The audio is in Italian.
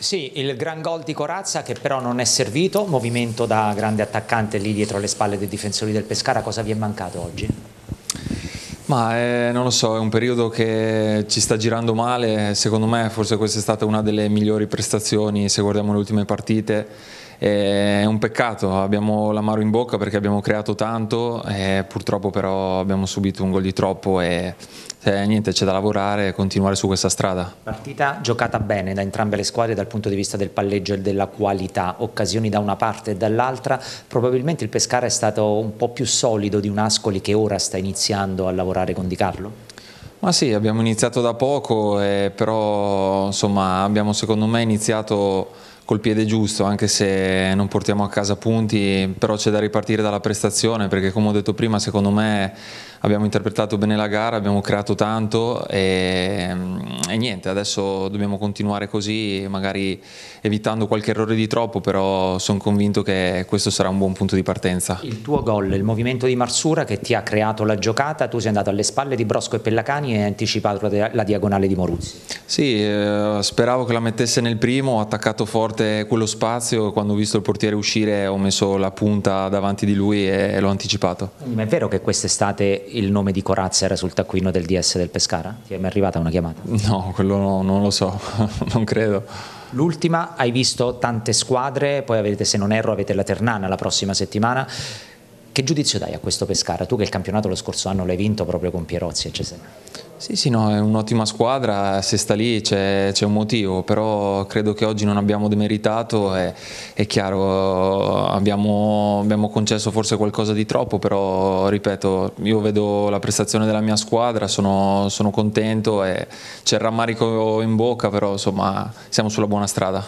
Sì, il gran gol di Corazza che però non è servito, movimento da grande attaccante lì dietro le spalle dei difensori del Pescara, cosa vi è mancato oggi? Ma eh, non lo so, è un periodo che ci sta girando male, secondo me forse questa è stata una delle migliori prestazioni se guardiamo le ultime partite, è un peccato, abbiamo l'amaro in bocca perché abbiamo creato tanto, eh, purtroppo però abbiamo subito un gol di troppo e eh, niente, c'è da lavorare e continuare su questa strada. Partita giocata bene da entrambe le squadre dal punto di vista del palleggio e della qualità, occasioni da una parte e dall'altra, probabilmente il Pescara è stato un po' più solido di un Ascoli che ora sta iniziando a lavorare con Di Carlo? Ma sì, abbiamo iniziato da poco, eh, però insomma, abbiamo secondo me iniziato col piede giusto, anche se non portiamo a casa punti, però c'è da ripartire dalla prestazione, perché come ho detto prima, secondo me abbiamo interpretato bene la gara, abbiamo creato tanto e e niente, adesso dobbiamo continuare così, magari evitando qualche errore di troppo, però sono convinto che questo sarà un buon punto di partenza. Il tuo gol, il movimento di Marsura che ti ha creato la giocata, tu sei andato alle spalle di Brosco e Pellacani e hai anticipato la diagonale di Moruzzi. Sì, eh, speravo che la mettesse nel primo, ho attaccato forte quello spazio, quando ho visto il portiere uscire ho messo la punta davanti di lui e, e l'ho anticipato. Ma è vero che quest'estate il nome di Corazza era sul taccuino del DS del Pescara? Ti è mai arrivata una chiamata? No, No, quello non lo so, non credo. L'ultima, hai visto tante squadre, poi avete, se non erro, avete la Ternana la prossima settimana. Che giudizio dai a questo Pescara? Tu che il campionato lo scorso anno l'hai vinto proprio con Pierozzi e Cesena. Sì, sì, no, è un'ottima squadra, se sta lì c'è, un motivo, però credo che oggi non abbiamo demeritato, è, è chiaro, abbiamo, abbiamo, concesso forse qualcosa di troppo, però ripeto, io vedo la prestazione della mia squadra, sono, sono contento, c'è il rammarico in bocca, però insomma siamo sulla buona strada.